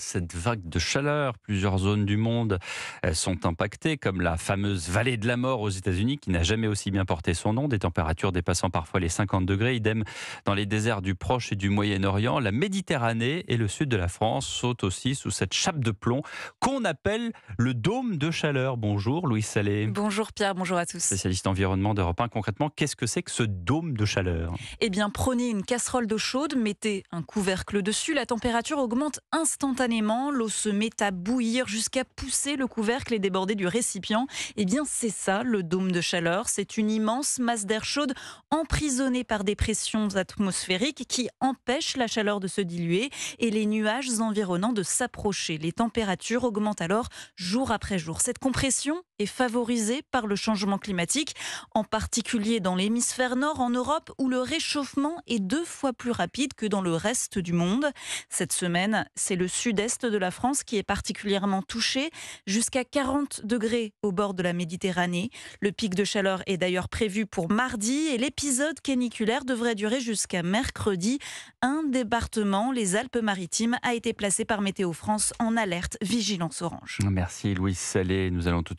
cette vague de chaleur. Plusieurs zones du monde euh, sont impactées, comme la fameuse vallée de la mort aux États-Unis, qui n'a jamais aussi bien porté son nom, des températures dépassant parfois les 50 degrés. Idem dans les déserts du Proche et du Moyen-Orient. La Méditerranée et le sud de la France sautent aussi sous cette chape de plomb qu'on appelle le dôme de chaleur. Bonjour Louis Salé. Bonjour Pierre, bonjour à tous. Spécialiste environnement d'Europe 1, concrètement, qu'est-ce que c'est que ce dôme de chaleur Eh bien, prenez une casserole d'eau chaude, mettez un couvercle dessus, la température augmente instantanément l'eau se met à bouillir jusqu'à pousser le couvercle et déborder du récipient. Eh bien, c'est ça le dôme de chaleur. C'est une immense masse d'air chaude emprisonnée par des pressions atmosphériques qui empêchent la chaleur de se diluer et les nuages environnants de s'approcher. Les températures augmentent alors jour après jour. Cette compression, est favorisée par le changement climatique, en particulier dans l'hémisphère nord en Europe où le réchauffement est deux fois plus rapide que dans le reste du monde. Cette semaine, c'est le sud-est de la France qui est particulièrement touché, jusqu'à 40 degrés au bord de la Méditerranée. Le pic de chaleur est d'ailleurs prévu pour mardi et l'épisode caniculaire devrait durer jusqu'à mercredi. Un département, les Alpes-Maritimes, a été placé par Météo France en alerte vigilance orange. Merci Louis Salé, nous allons tout de suite